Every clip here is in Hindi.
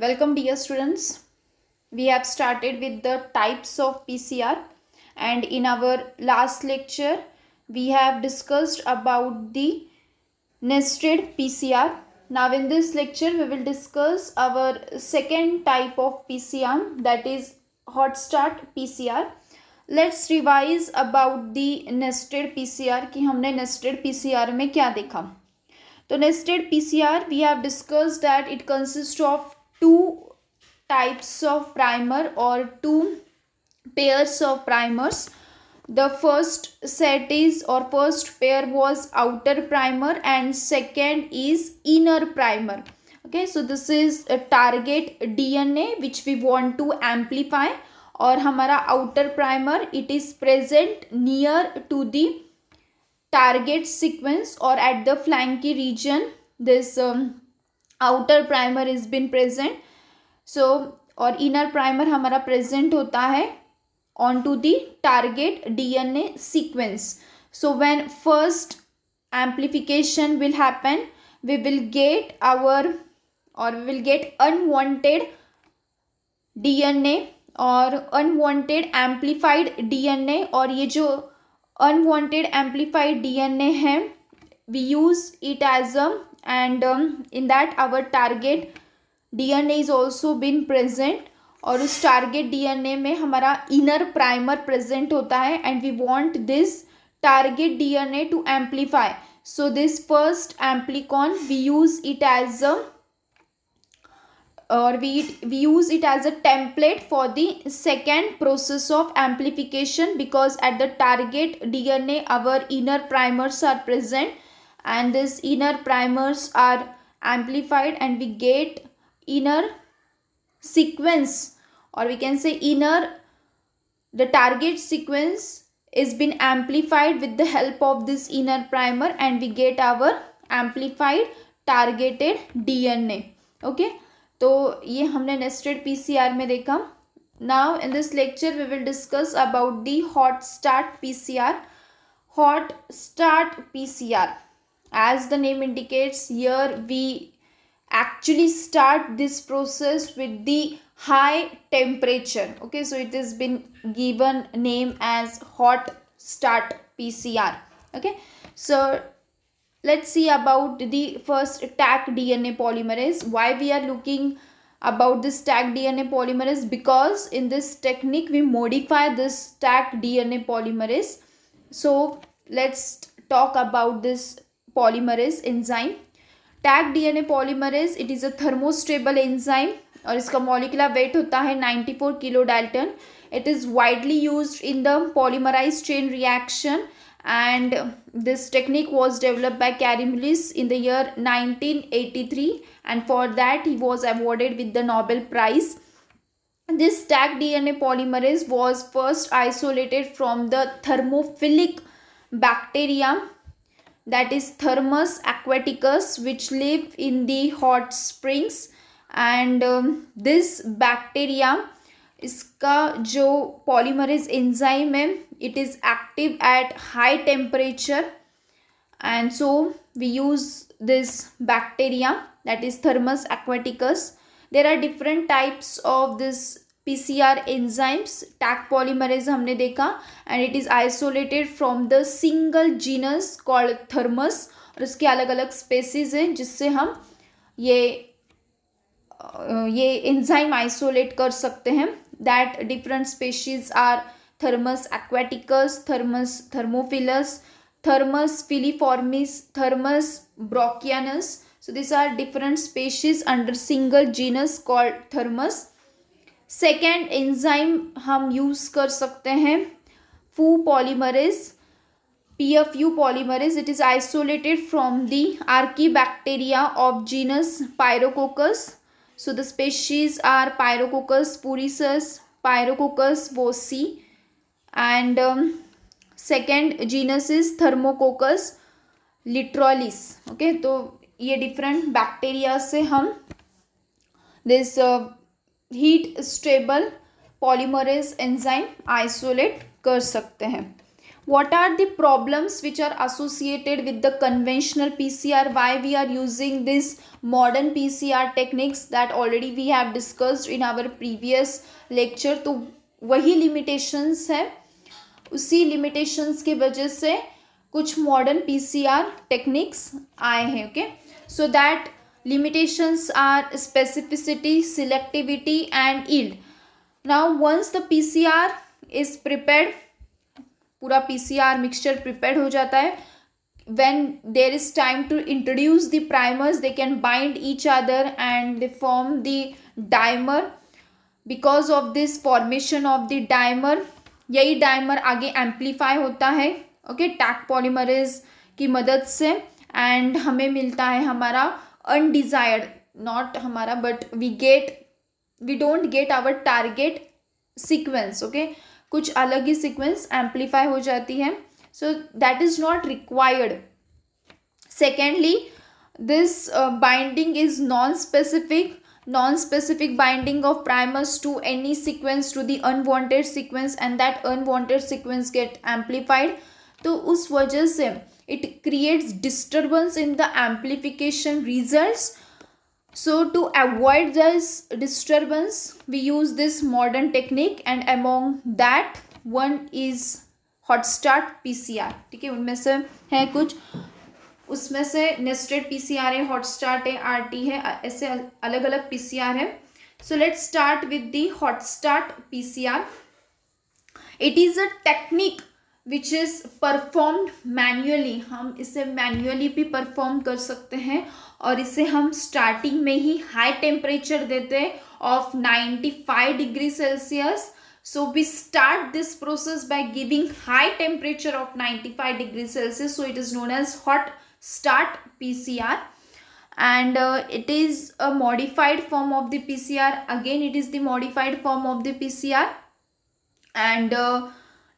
Welcome dear students. We have started with the types of PCR and in our last lecture we have discussed about the nested PCR. Now in this lecture we will discuss our second type of PCR that is hot start PCR. Let's revise about the nested कि हमने nested पीसीआर में क्या देखा तो nested PCR we two types of primer or two pairs of primers the first set is or first pair was outer primer and second is inner primer okay so this is a target dna which we want to amplify और हमारा outer primer, it is present near to the target sequence or at the flanking region. This um, outer primer is been present so और इनर प्राइमर हमारा प्रेजेंट होता है on to the target DNA sequence so when first amplification will happen we will get our or we will D N A और अनवांटेड एम्पलीफाइड डीएनए और ये जो अनवांटेड एम्पलीफाइड डीएनए हैं we use it as a um, and um, in that our target DNA is also been present Or is target DNA में हमारा inner primer present hota hai, and we want this target DNA to amplify so this first amplicon we use it as a um, or we we use it as a template for the second process of amplification because at the target DNA our inner primers are present and this inner primers are amplified and we get inner sequence or we can say inner the target sequence is been amplified with the help of this inner primer and we get our amplified targeted DNA okay तो ये हमने नेस्टेड पीसीआर में देखा now in this lecture we will discuss about the hot start PCR hot start PCR as the name indicates here we actually start this process with the high temperature okay so it has been given name as hot start pcr okay so let's see about the first tag dna polymerase why we are looking about this tag dna polymerase because in this technique we modify this tag dna polymerase so let's talk about this polymerase enzyme Taq DNA polymerase it is a thermostable enzyme और इसका मॉलिकुला वेट होता है 94 kilo dalton it is widely use in the polymerase chain reaction and this technique was develop by Kary Mullis in the year 1983 and for that he was awarded with the Nobel prize this D N A polymerase was first isolated from the thermophilic bacteria that is thermos aquaticus which live in the hot springs and um, this bacteria iska jo polymerase enzyme um, it is active at high temperature and so we use this bacteria that is thermos aquaticus there are different types of this PCR enzymes Taq polymerase हमने देखा and it is isolated from the single genus called Thermus और उसके अलग अलग स्पेसीज हैं जिससे हम ये ये एंजाइम आइसोलेट कर सकते हैं that different species are Thermus aquaticus Thermus thermophilus Thermus filiformis Thermus brockianus so these are different species under single genus called thermus second enzyme हम यूज कर सकते हैं Pfu polymerase P F U polymerase it is isolated from the archaebacteria of genus Pyrococcus so the species are Pyrococcus furiosus Pyrococcus woesei and second genus is Thermococcus litoralis okay तो ये डिफरेंट बैक्टेरिया से हम this heat stable polymerase enzyme isolate कर सकते हैं what are the problems which are associated with the conventional P C R Y we are using this modern P C R techniques that already we have discussed in our previous lecture तो वही लिमिटेशंस है उसी लिमिटेशंस की वजह से कुछ modern P C R techniques आए हैं okay so that limitations are specificity selectivity and yield now once the pcr is prepared pura pcr mixture prepared ho jata hai when there is time to introduce the primers they can bind each other and they form the dimer because of this formation of the dimer यही डाइमर आगे एम्पलीफाई होता है ओके टैक पॉलीमरेज की मदद से एंड हमें मिलता है हमारा अनडिज़ायर्ड नॉट हमारा but we get we don't get our target sequence okay कुछ अलग ही सिक्वेंस एम्पलीफाई हो जाती है so that is not required secondly this binding is non specific non specific binding of primers to any sequence to the unwanted sequence and that unwanted sequence get amplified तो उस वजह से it creates disturbance in the amplification results so to avoid this disturbance we use this modern technique and among that one is hot start PCR ठीक है उनमें से है कुछ उसमें से नेस्टेड पीसीआर है हॉट स्टार्ट है आरटी है ऐसे अलग अलग पीसीआर है so let's start with the hot start PCR it is a technique which is performed manually हम इसे मैन्युअली भी परफॉर्म कर सकते हैं और इसे हम स्टार्टिंग में ही हाई टेम्परेचर देते हैं of 95 degree Celsius so we start this process by giving high temperature of 95 degree Celsius so it is known as hot start P and uh, it is a modified form of the pcr again it is the modified form of the pcr and uh,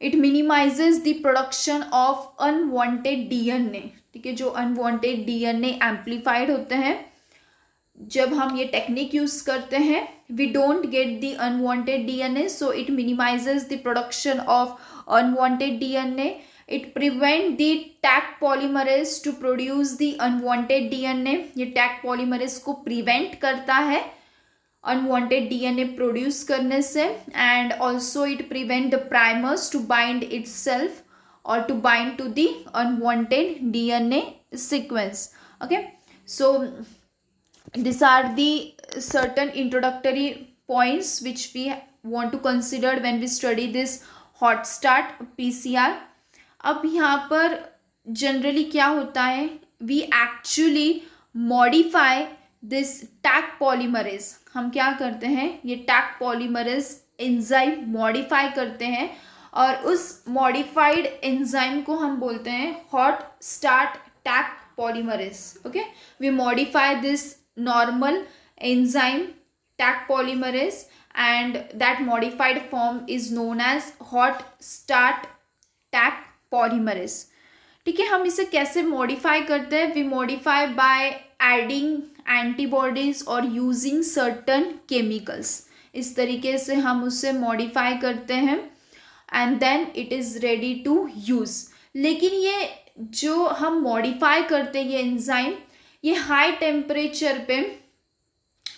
it minimizes the production of unwanted DNA ठीक है जो अनवांटेड डीएनए एम्पलीफाइड होते हैं जब हम ये टेक्निक यूज करते हैं we don't get the unwanted DNA so it minimizes the production of unwanted DNA it prevent the Taq polymerase to produce the unwanted DNA ये टैक पॉलीमरेज को प्रिवेंट करता है unwanted DNA produce करने से and also it prevent the primers to bind itself or to bind to the unwanted DNA sequence. Okay, so these are the certain introductory points which we want to consider when we study this hot start PCR. अब यहाँ पर जनरली क्या होता है we actually modify this Taq polymerase हम क्या करते हैं ये टैक पॉलीमरेज एंजाइम मॉडिफाई करते हैं और उस मॉडिफाइड एंजाइम को हम बोलते हैं hot start Taq polymerase okay we modify this normal enzyme Taq polymerase and that modified form is known as hot start Taq polymerase ठीक है हम इसे कैसे मॉडिफाई करते हैं we modify by adding antibodies और यूजिंग सर्टन केमिकल्स इस तरीके से हम उसे मॉडिफाई करते हैं and then it is ready to use लेकिन ये जो हम मॉडिफाई करते हैं ये एंजाइम ये हाई टेम्परेचर पे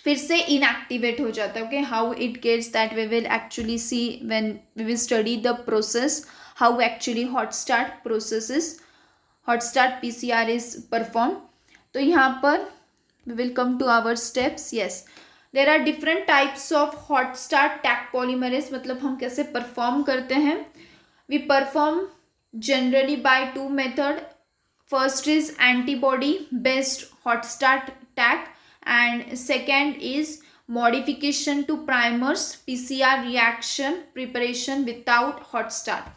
फिर से इनएक्टिवेट हो जाता है okay how it gets that we will actually see when we will study the process how actually hot start process is hot start P C R is perform तो यहाँ पर welcome to our steps yes there are different types of hot star Taq polymerase मतलब हम कैसे परफॉर्म करते हैं we perform generally by two method first is antibody based hot star Taq and second is modification to primers P C R reaction preparation without hot star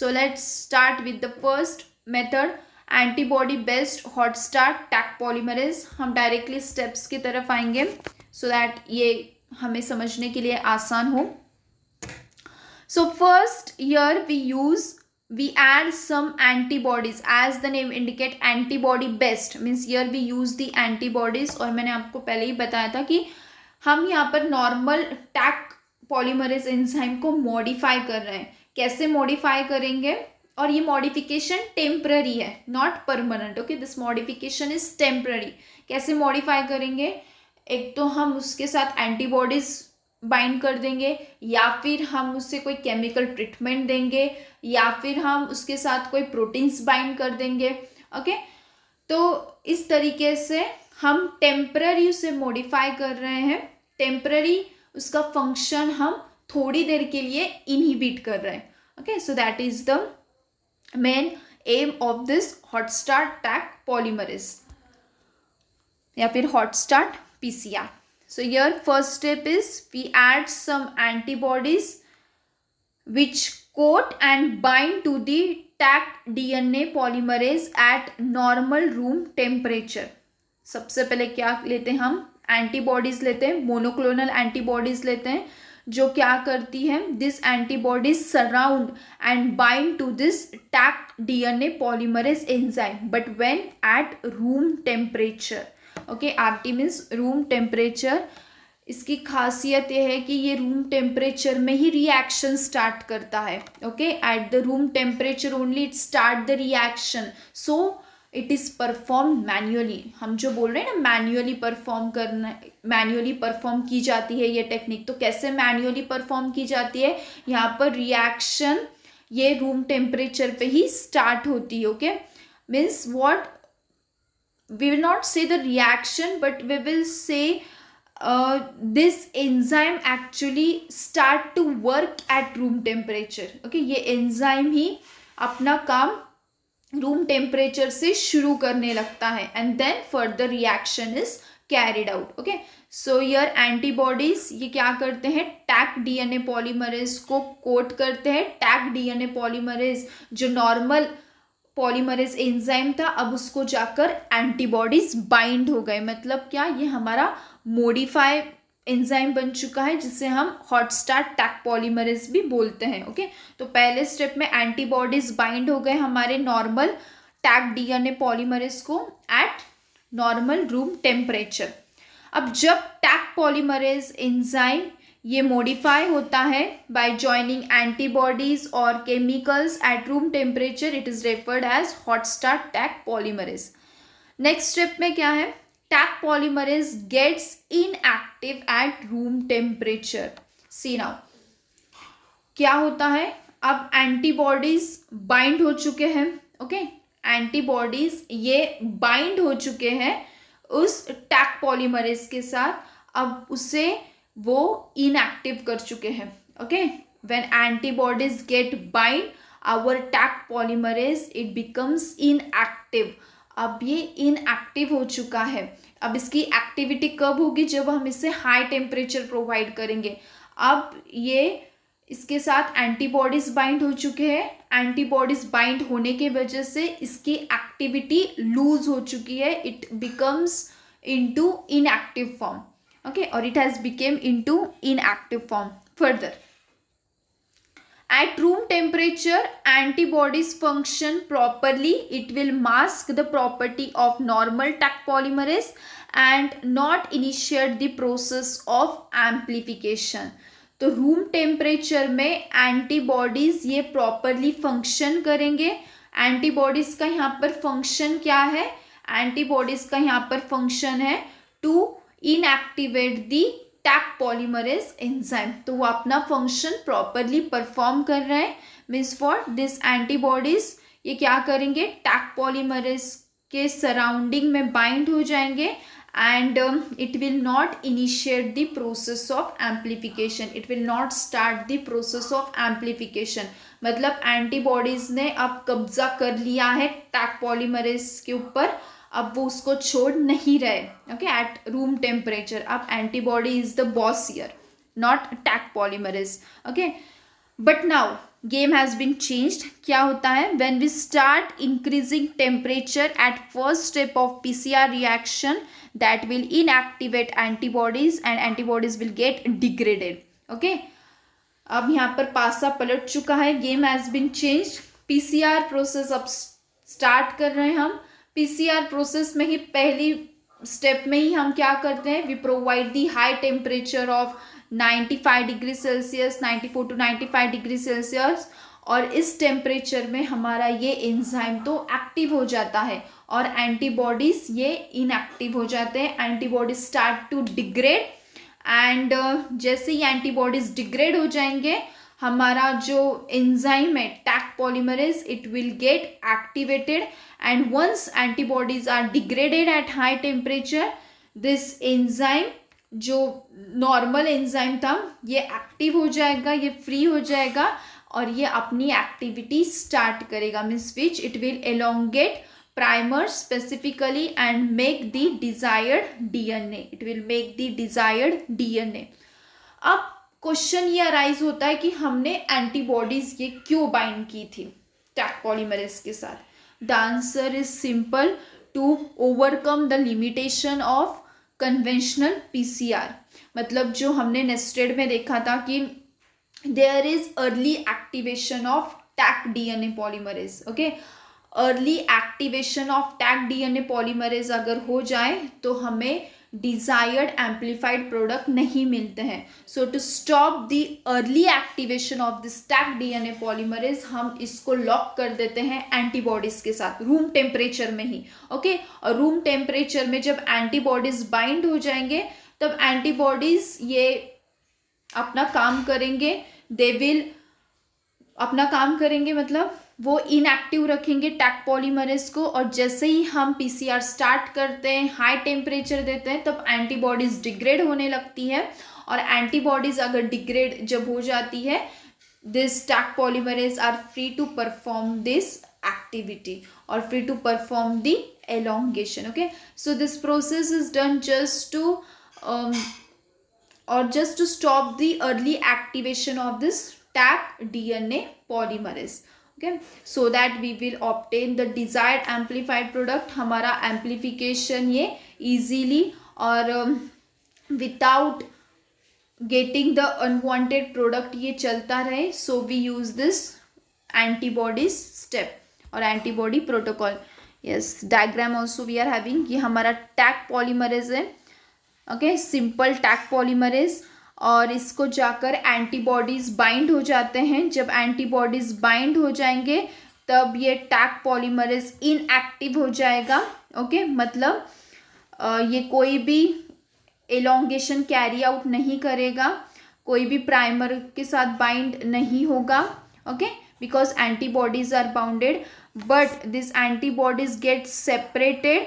so let's start with the first method antibody based hot Taq polymerase हम डायरेक्टली स्टेप्स की तरफ आएंगे सो so दैट ये हमें समझने के लिए आसान हो so first here we use we add some antibodies as the name indicate antibody based means here we use the antibodies और मैंने आपको पहले ही बताया था कि हम यहाँ पर normal टैक पॉलीमरेज इंजाइम को मॉडिफाई कर रहे हैं कैसे मॉडिफाई करेंगे और ये मॉडिफिकेशन टेम्प्ररी है not permanent okay this modification is temporary कैसे मॉडिफाई करेंगे एक तो हम उसके साथ एंटीबॉडीज बाइंड कर देंगे या फिर हम उससे कोई केमिकल ट्रीटमेंट देंगे या फिर हम उसके साथ कोई प्रोटीन्स बाइंड कर देंगे ओके तो इस तरीके से हम टेम्प्ररी उसे मॉडिफाई कर रहे हैं टेम्प्ररी उसका फंक्शन हम थोड़ी देर के लिए इनहिबिट कर रहे हैं okay so that is the main aim of this hotstar tag polymerase या फिर hot start P C R so here first step is we add some antibodies which coat and bind to the Taq D N A polymerase at normal room temperature सबसे पहले क्या लेते हैं हम एंटीबॉडीज लेते हैं मोनोक्लोनल एंटीबॉडीज लेते हैं जो क्या करती है this antibodies surround and bind to this Taq DNA polymerase enzyme but when at room temperature okay RT means room temperature इसकी खासियत यह है कि ये रूम टेम्परेचर में ही रिएक्शन स्टार्ट करता है okay at the room temperature only it start the reaction so it is perform manually हम जो बोल रहे हैं ना मैन्युअली परफॉर्म करना मैन्युअली परफॉर्म की जाती है ये टेक्निक तो कैसे मैन्युअली परफॉर्म की जाती है यहाँ पर रिएक्शन ये रूम टेम्परेचर पे ही स्टार्ट होती है okay means what we will not say the reaction but we will say this enzyme actually start to work at room temperature okay ये एंजाइम ही अपना काम रूम टेम्परेचर से शुरू करने लगता है and then further reaction is carried out okay so here antibodies ये क्या करते हैं टैक डीएनए पॉलीमरेज को कोट करते हैं टैक डीएनए पॉलीमरेज जो नॉर्मल पॉलीमरेज एंजाइम था अब उसको जाकर एंटीबॉडीज बाइंड हो गए मतलब क्या ये हमारा मोडिफाई एंजाइम बन चुका है जिसे हम हॉट स्टार टैक पॉलीमरिज भी बोलते हैं ओके तो पहले स्टेप में एंटीबॉडीज बाइंड हो गए हमारे नॉर्मल टैक डीएनए पॉलीमरिज को एट नॉर्मल रूम टेम्परेचर अब जब टैक पॉलीमरिज एंजाइम ये मॉडिफाई होता है बाय जॉइनिंग एंटीबॉडीज और chemicals at room temperature it is referred as hot Taq polymerase next step में क्या है tac polymerase gets inactive at room temperature. See now. क्या होता है अब एंटीबॉडीज बाइंड हो चुके हैं ओके एंटीबॉडीज ये बाइंड हो चुके हैं उस टैक पॉलीमरेज के साथ अब उसे वो इनएक्टिव कर चुके हैं okay when antibodies get bind our tac polymerase it becomes inactive अब ये इनएक्टिव हो चुका है अब इसकी एक्टिविटी कब होगी जब हम इसे हाई टेम्परेचर प्रोवाइड करेंगे अब ये इसके साथ एंटीबॉडीज बाइंड हो चुके हैं एंटीबॉडीज बाइंड होने के वजह से इसकी एक्टिविटी लूज हो चुकी है it becomes into inactive form okay और it has become into inactive form further At room temperature, antibodies function properly. It will mask the property of normal TAC polymerase and not initiate the process of amplification. तो रूम टेम्परेचर में एंटीबॉडीज ये प्रॉपरली फंक्शन करेंगे एंटीबॉडीज का यहाँ पर फंक्शन क्या है एंटीबॉडीज का यहाँ पर फंक्शन है to inactivate the Taq polymerase enzyme तो वो अपना फंक्शन प्रॉपरली परफॉर्म कर रहा है मीन्स फॉर दिस एंटीबॉडीज ये क्या करेंगे टैक पॉलीमरेज के सराउंडिंग में बाइंड हो जाएंगे and it will not initiate the process of amplification it will not start the process of amplification मतलब एंटीबॉडीज ने अब कब्जा कर लिया है टैक पॉलीमरेज के ऊपर अब वो उसको छोड़ नहीं रहे ओके एट रूम टेम्परेचर अब antibody is the boss here not Taq is okay but now game has been changed क्या होता है when we start increasing temperature at first step of PCR reaction that will inactivate antibodies and antibodies will get degraded okay अब यहाँ पर पासा पलट चुका है game has been changed PCR process अब स्टार्ट कर रहे हैं हम पीसीआर प्रोसेस में ही पहली स्टेप में ही हम क्या करते हैं we provide the high temperature of 95 degree Celsius 94 to 95 degree Celsius और इस टेम्परेचर में हमारा ये एंजाइम तो एक्टिव हो जाता है और एंटीबॉडीज ये इनएक्टिव हो जाते हैं antibodies start to degrade and जैसे ही एंटीबॉडीज डिग्रेड हो जाएंगे हमारा जो एंजाइम है Taq polymerase it will get activated and once antibodies are degraded at high temperature this enzyme जो नॉर्मल एंजाइम था ये एक्टिव हो जाएगा ये फ्री हो जाएगा और ये अपनी एक्टिविटी स्टार्ट करेगा means which it will elongate primer specifically and make the desired DNA it will make the desired DNA अब क्वेश्चन ये अराइज होता है कि हमने एंटीबॉडीज ये क्यों बाइंड की थी टैक पॉलीमरेज के साथ the answer is simple to overcome the limitation of conventional PCR मतलब जो हमने नेस्टेड में देखा था कि there is early activation of Taq DNA polymerase okay early activation of Taq DNA polymerase अगर हो जाए तो हमें डिजायर्ड एम्पलीफाइड प्रोडक्ट नहीं मिलते हैं so to stop the early activation of the Taq DNA polymerase हम इसको लॉक कर देते हैं एंटीबॉडीज के साथ रूम टेम्परेचर में ही ओके okay? और रूम टेम्परेचर में जब एंटीबॉडीज बाइंड हो जाएंगे तब एंटीबॉडीज ये अपना काम करेंगे दे विल अपना काम करेंगे मतलब वो इनएक्टिव रखेंगे टैक पॉलीमरस को और जैसे ही हम पीसीआर स्टार्ट करते हैं हाई टेम्परेचर देते हैं तब एंटीबॉडीज डिग्रेड होने लगती है और एंटीबॉडीज अगर डिग्रेड जब हो जाती है this Taq polymerase are free to perform this activity और free to perform the elongation okay so this process is done just to और just to stop the early activation of this Taq D N A polymerase है so that we will obtain the desired amplified product हमारा एम्पलीफिकेशन ये ईजीली और without getting the unwanted product ये चलता रहे so we use this antibodies step और antibody protocol yes diagram also we are having ये हमारा टैक पॉलीमरेज है ओके सिंपल टैक पॉलीमरेज और इसको जाकर एंटीबॉडीज़ बाइंड हो जाते हैं जब एंटीबॉडीज़ बाइंड हो जाएंगे तब ये टैक पॉलीमरेज इनएक्टिव हो जाएगा ओके मतलब ये कोई भी एलोंगेशन कैरी आउट नहीं करेगा कोई भी प्राइमर के साथ बाइंड नहीं होगा okay because antibodies are bounded but this antibodies get separated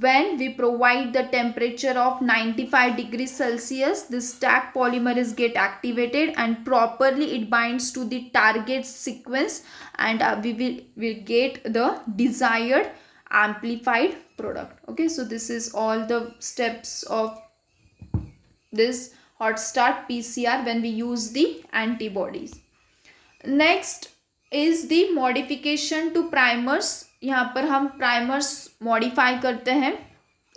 when we provide the temperature of 95 degrees celsius this stack polymer is get activated and properly it binds to the target sequence and uh, we will will get the desired amplified product okay so this is all the steps of this hot start pcr when we use the antibodies next is the modification to primers यहाँ पर हम प्राइमर्स मॉडिफाई करते हैं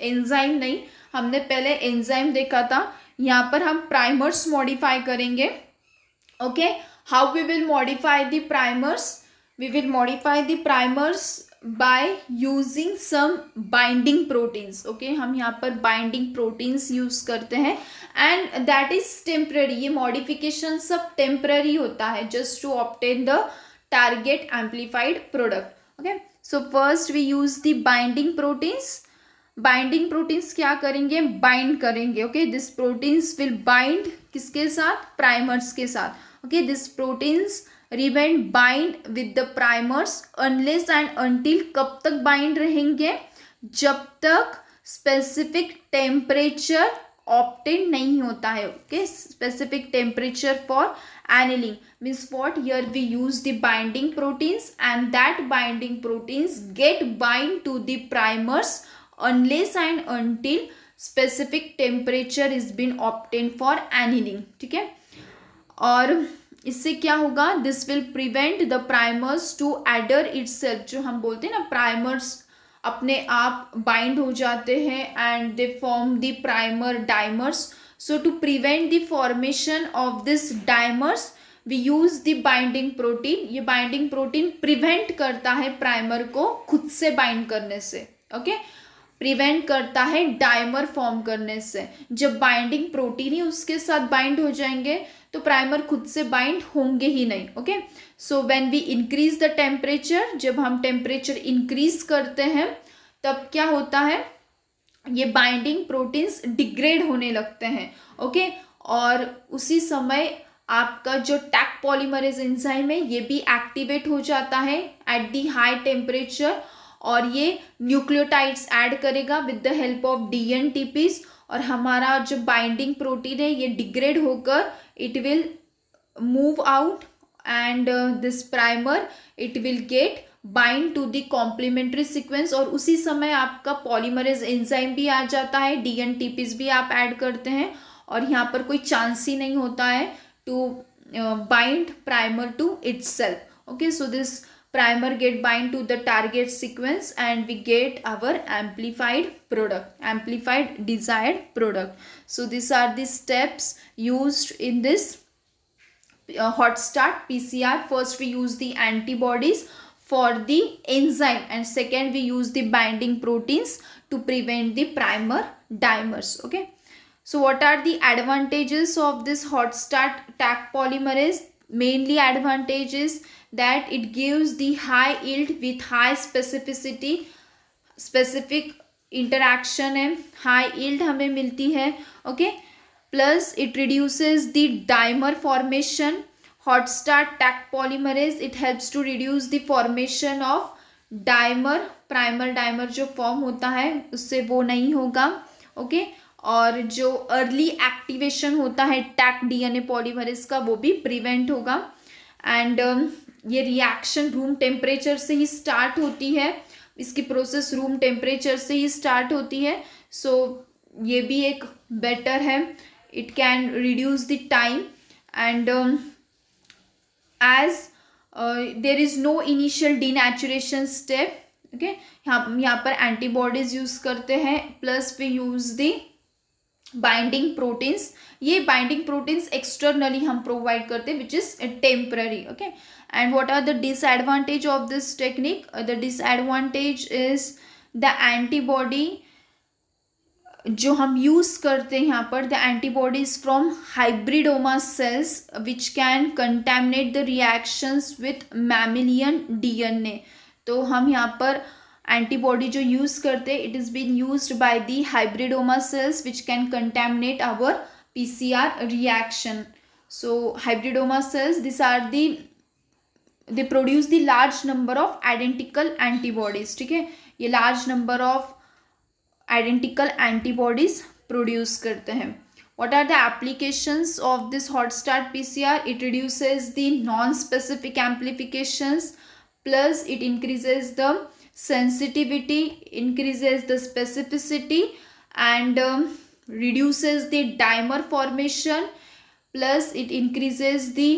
एंजाइम नहीं हमने पहले एंजाइम देखा था यहाँ पर हम प्राइमर्स मॉडिफाई करेंगे okay how we will modify the primers we will modify the primers by using some binding proteins okay हम यहाँ पर बाइंडिंग प्रोटीन्स यूज करते हैं एंड दैट इज टेम्प्ररी ये मॉडिफिकेशन सब टेम्प्ररी होता है just to obtain the target amplified product okay so first we use the binding proteins binding proteins क्या करेंगे बाइंड करेंगे okay this proteins will bind किसके साथ प्राइमर्स के साथ okay this proteins remain bind with the primers unless and until कब तक बाइंड रहेंगे जब तक स्पेसिफिक टेम्परेचर ऑप्टेन नहीं होता है okay specific temperature for annealing means what are we use the binding proteins and that binding proteins get bind to the primers unless and until specific temperature is been obtained for annealing ठीक है और इससे क्या होगा this will prevent the primers to adhere its जो हम बोलते हैं ना प्राइमर्स अपने आप बाइंड हो जाते हैं and they form the primer dimers so to prevent the formation of this dimers we use the binding protein ये बाइंडिंग प्रोटीन प्रिवेंट करता है प्राइमर को खुद से बाइंड करने से ओके okay? प्रिवेंट करता है डाइमर फॉर्म करने से जब बाइंडिंग प्रोटीन ही उसके साथ बाइंड हो जाएंगे तो प्राइमर खुद से बाइंड होंगे ही नहीं okay so when we increase the temperature जब हम टेम्परेचर इंक्रीज करते हैं तब क्या होता है ये बाइंडिंग प्रोटीन्स डिग्रेड होने लगते हैं ओके और उसी समय आपका जो टैक पॉलीमरेज एंजाइम है ये भी एक्टिवेट हो जाता है एट दी हाई टेम्परेचर और ये न्यूक्लियोटाइड्स ऐड करेगा with the help of D N Ps और हमारा जो बाइंडिंग प्रोटीन है ये डिग्रेड होकर it will move out and this primer it will get bind to the complementary sequence और उसी समय आपका पॉलीमरेज एंजाइम भी आ जाता है डी एन टीपीज भी आप ऐड करते हैं और यहाँ पर कोई चांस ही नहीं होता है to bind primer to its okay so this primer get bind to the target sequence and we get our amplified product amplified desired product so these are the steps used in this uh, hot start pcr first we use the antibodies for the enzyme and second we use the binding proteins to prevent the primer dimers okay so what are the advantages of this hot start tag polymerase mainly advantages that it gives the high yield with high specificity specific interaction and high yield hame milti hai okay plus it reduces the dimer formation hot start tac polymerase it helps to reduce the formation of dimer primer dimer jo form hota hai usse wo nahi hoga okay और जो अर्ली एक्टिवेशन होता है टैक डीएनए पॉलीमरेज का वो भी प्रिवेंट होगा एंड ये रिएक्शन रूम टेम्परेचर से ही स्टार्ट होती है इसकी प्रोसेस रूम टेम्परेचर से ही स्टार्ट होती है सो so, ये भी एक बेटर है it can reduce the time and as there is no initial denaturation step okay यहाँ यहाँ पर एंटीबॉडीज़ यूज़ करते हैं plus we use the binding proteins ये बाइंडिंग प्रोटीन्स एक्सटर्नली हम प्रोवाइड करते हैं which is temporary okay and what are the disadvantage of this technique the disadvantage is the antibody जो हम यूज़ करते हैं यहाँ पर the antibodies from hybridoma cells which can contaminate the reactions with mammalian DNA तो हम यहाँ पर एंटीबॉडी जो यूज करते it is been use by the hybridoma cells which can contaminate our PCR reaction so hybridoma cells this are the they produce the large number of identical antibodies ठीक है ये large number of identical antibodies produce करते हैं what are the application of this hot start P C R it reduces the non specific amplifications plus it increases the sensitivity increases the specificity and um, reduces the dimer formation plus it increases the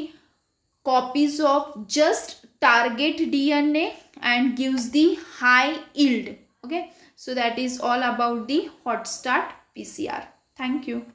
copies of just target DNA and gives the high yield okay so that is all about the hot start PCR thank you